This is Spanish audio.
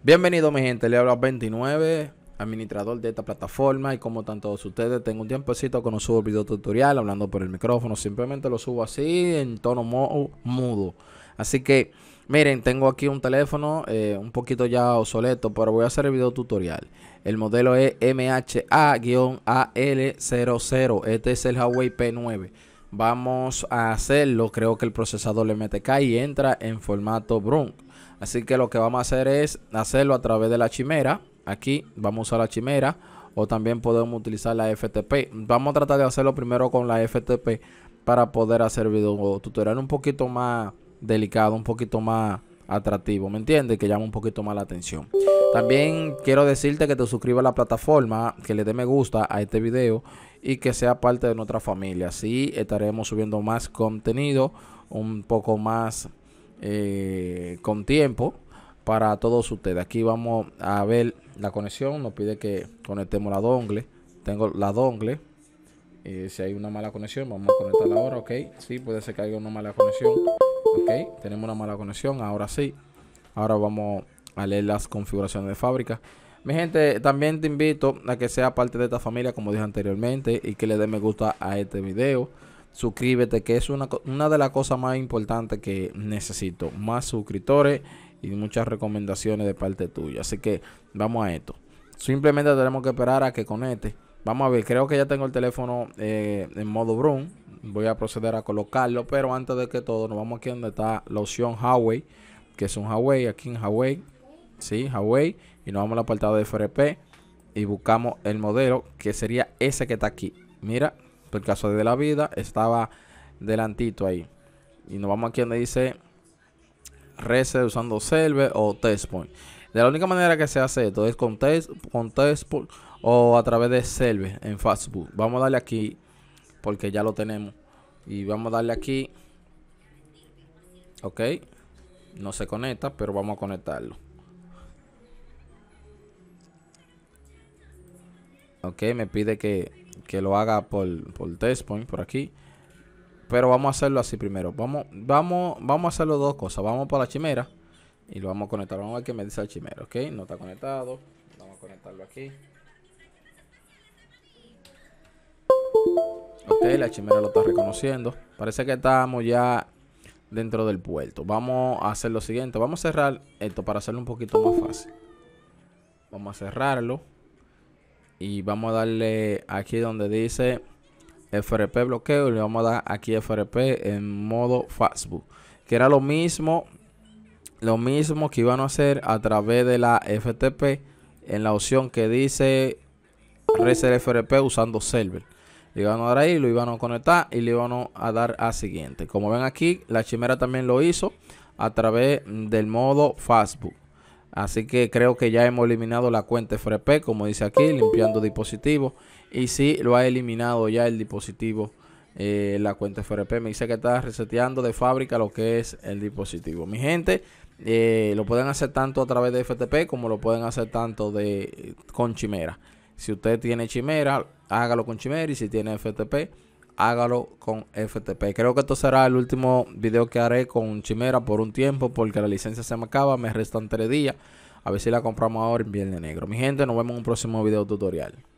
Bienvenido mi gente, le hablo 29, administrador de esta plataforma y como tanto todos ustedes, tengo un tiempecito que no subo video tutorial hablando por el micrófono, simplemente lo subo así en tono mudo. Así que miren, tengo aquí un teléfono eh, un poquito ya obsoleto, pero voy a hacer el video tutorial. El modelo es MHA-AL00, este es el Huawei P9. Vamos a hacerlo, creo que el procesador le y entra en formato brum. Así que lo que vamos a hacer es hacerlo a través de la chimera. Aquí vamos a usar la chimera o también podemos utilizar la FTP. Vamos a tratar de hacerlo primero con la FTP para poder hacer video tutorial un poquito más delicado, un poquito más atractivo, ¿me entiendes? Que llama un poquito más la atención. También quiero decirte que te suscribas a la plataforma, que le dé me gusta a este video y que sea parte de nuestra familia. Así estaremos subiendo más contenido, un poco más eh, con tiempo para todos ustedes. Aquí vamos a ver la conexión. Nos pide que conectemos la dongle. Tengo la dongle. Eh, si hay una mala conexión, vamos a conectarla ahora. Ok, si puede ser que haya una mala conexión. Ok, tenemos una mala conexión. Ahora sí. Ahora vamos a leer las configuraciones de fábrica. Mi gente, también te invito a que sea parte de esta familia, como dije anteriormente, y que le dé me gusta a este video suscríbete, que es una, una de las cosas más importantes que necesito. Más suscriptores y muchas recomendaciones de parte tuya. Así que vamos a esto. Simplemente tenemos que esperar a que conecte. Vamos a ver, creo que ya tengo el teléfono eh, en modo Brun. Voy a proceder a colocarlo, pero antes de que todo, nos vamos aquí donde está la opción Huawei, que es un Huawei, aquí en Huawei, sí, Huawei, y nos vamos al apartado de FRP y buscamos el modelo que sería ese que está aquí. Mira, por caso de la vida, estaba delantito ahí. Y nos vamos aquí donde dice reset usando server o test point De la única manera que se hace esto es con test, con testpoint o a través de server en Facebook. Vamos a darle aquí porque ya lo tenemos. Y vamos a darle aquí. Ok. No se conecta, pero vamos a conectarlo. Ok, me pide que que lo haga por, por test point, por aquí. Pero vamos a hacerlo así primero. Vamos, vamos, vamos a hacerlo dos cosas. Vamos para la chimera y lo vamos a conectar. Vamos a ver qué me dice la chimera, ¿ok? No está conectado. Vamos a conectarlo aquí. Ok, la chimera lo está reconociendo. Parece que estamos ya dentro del puerto. Vamos a hacer lo siguiente. Vamos a cerrar esto para hacerlo un poquito más fácil. Vamos a cerrarlo y vamos a darle aquí donde dice FRP bloqueo y le vamos a dar aquí FRP en modo Fastbook. que era lo mismo lo mismo que iban a hacer a través de la FTP en la opción que dice reset FRP usando server le iban a dar ahí, lo iban a conectar y le iban a dar a siguiente como ven aquí la chimera también lo hizo a través del modo Fastbook. Así que creo que ya hemos eliminado la cuenta FRP, como dice aquí, limpiando dispositivos. Y sí, lo ha eliminado ya el dispositivo, eh, la cuenta FRP. Me dice que está reseteando de fábrica lo que es el dispositivo. Mi gente, eh, lo pueden hacer tanto a través de FTP como lo pueden hacer tanto de eh, con Chimera. Si usted tiene Chimera, hágalo con Chimera y si tiene FTP, hágalo con FTP. Creo que esto será el último video que haré con Chimera por un tiempo porque la licencia se me acaba, me restan tres días. A ver si la compramos ahora en Viernes Negro. Mi gente, nos vemos en un próximo video tutorial.